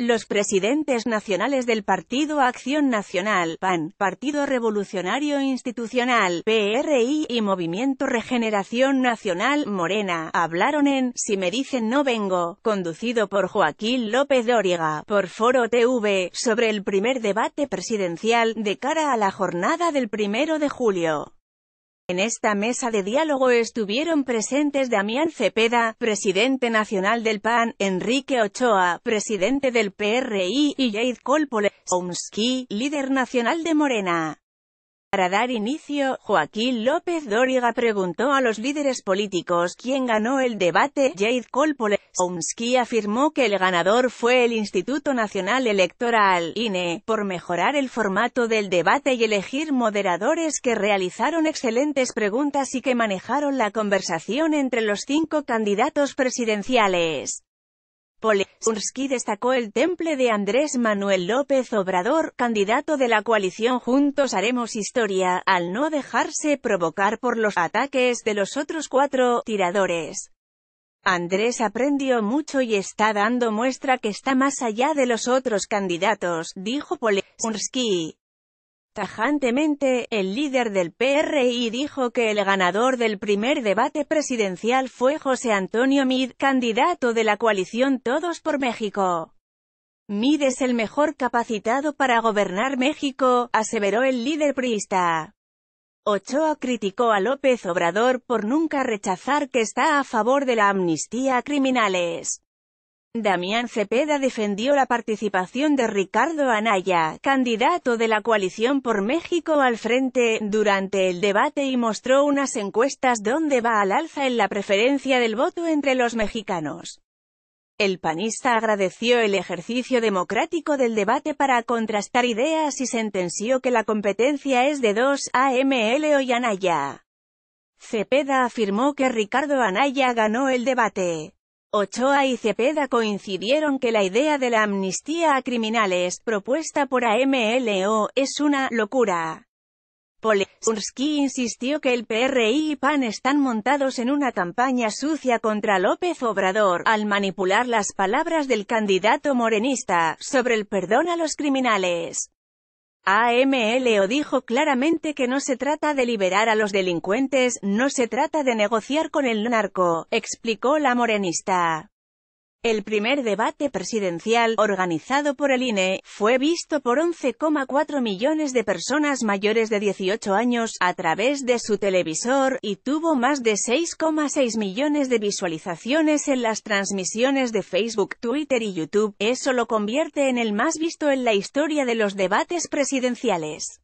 Los presidentes nacionales del Partido Acción Nacional, PAN, Partido Revolucionario Institucional, PRI, y Movimiento Regeneración Nacional, Morena, hablaron en Si me dicen no vengo, conducido por Joaquín López Dóriga, por Foro TV, sobre el primer debate presidencial, de cara a la jornada del primero de julio. En esta mesa de diálogo estuvieron presentes Damián Cepeda, presidente nacional del PAN, Enrique Ochoa, presidente del PRI, y Jade Omsky, líder nacional de Morena. Para dar inicio, Joaquín López Dóriga preguntó a los líderes políticos quién ganó el debate. Jade Omski afirmó que el ganador fue el Instituto Nacional Electoral, INE, por mejorar el formato del debate y elegir moderadores que realizaron excelentes preguntas y que manejaron la conversación entre los cinco candidatos presidenciales. Polensky destacó el temple de Andrés Manuel López Obrador, candidato de la coalición Juntos Haremos Historia, al no dejarse provocar por los ataques de los otros cuatro tiradores. Andrés aprendió mucho y está dando muestra que está más allá de los otros candidatos, dijo Polensky. Tajantemente, el líder del PRI dijo que el ganador del primer debate presidencial fue José Antonio Mid, candidato de la coalición Todos por México. Mid es el mejor capacitado para gobernar México, aseveró el líder priista. Ochoa criticó a López Obrador por nunca rechazar que está a favor de la amnistía a criminales. Damián Cepeda defendió la participación de Ricardo Anaya, candidato de la coalición por México al frente, durante el debate y mostró unas encuestas donde va al alza en la preferencia del voto entre los mexicanos. El panista agradeció el ejercicio democrático del debate para contrastar ideas y sentenció que la competencia es de dos, AML o Anaya. Cepeda afirmó que Ricardo Anaya ganó el debate. Ochoa y Cepeda coincidieron que la idea de la amnistía a criminales, propuesta por AMLO, es una «locura». Polensky insistió que el PRI y PAN están montados en una campaña sucia contra López Obrador, al manipular las palabras del candidato morenista, sobre el perdón a los criminales. AMLO dijo claramente que no se trata de liberar a los delincuentes, no se trata de negociar con el narco, explicó la morenista. El primer debate presidencial, organizado por el INE, fue visto por 11,4 millones de personas mayores de 18 años, a través de su televisor, y tuvo más de 6,6 millones de visualizaciones en las transmisiones de Facebook, Twitter y YouTube. Eso lo convierte en el más visto en la historia de los debates presidenciales.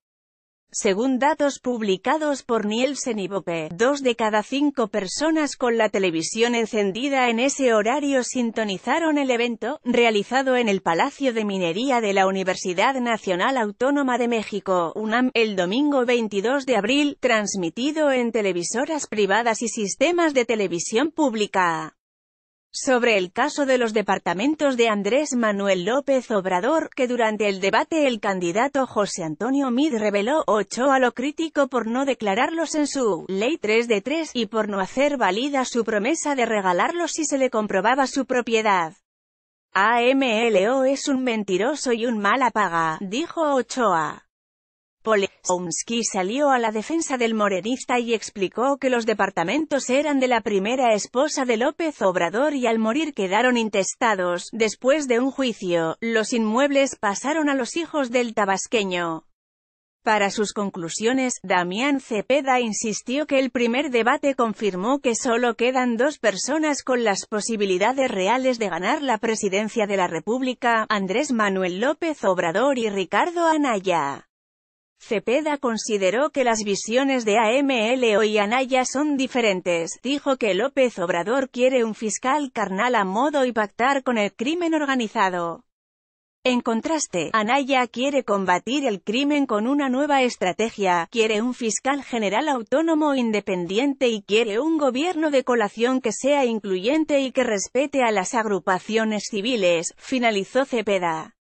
Según datos publicados por Nielsen y Bope, dos de cada cinco personas con la televisión encendida en ese horario sintonizaron el evento, realizado en el Palacio de Minería de la Universidad Nacional Autónoma de México, UNAM, el domingo 22 de abril, transmitido en televisoras privadas y sistemas de televisión pública sobre el caso de los departamentos de Andrés Manuel López Obrador, que durante el debate el candidato José Antonio Mid reveló Ochoa lo crítico por no declararlos en su ley 3 de 3 y por no hacer válida su promesa de regalarlos si se le comprobaba su propiedad. AMLO es un mentiroso y un mala apaga», dijo Ochoa. Polonsky salió a la defensa del morenista y explicó que los departamentos eran de la primera esposa de López Obrador y al morir quedaron intestados. Después de un juicio, los inmuebles pasaron a los hijos del tabasqueño. Para sus conclusiones, Damián Cepeda insistió que el primer debate confirmó que solo quedan dos personas con las posibilidades reales de ganar la presidencia de la República, Andrés Manuel López Obrador y Ricardo Anaya. Cepeda consideró que las visiones de AMLO y Anaya son diferentes, dijo que López Obrador quiere un fiscal carnal a modo y pactar con el crimen organizado. En contraste, Anaya quiere combatir el crimen con una nueva estrategia, quiere un fiscal general autónomo independiente y quiere un gobierno de colación que sea incluyente y que respete a las agrupaciones civiles, finalizó Cepeda.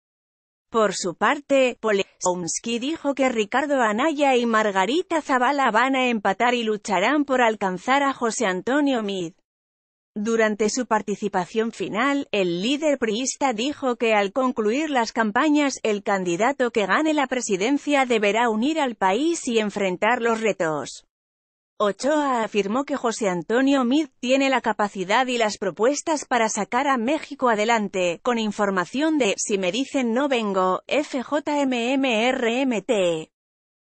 Por su parte, Polensky dijo que Ricardo Anaya y Margarita Zavala van a empatar y lucharán por alcanzar a José Antonio Mid. Durante su participación final, el líder priista dijo que al concluir las campañas, el candidato que gane la presidencia deberá unir al país y enfrentar los retos. Ochoa afirmó que José Antonio Mid tiene la capacidad y las propuestas para sacar a México adelante, con información de «Si me dicen no vengo», FJMMRMT.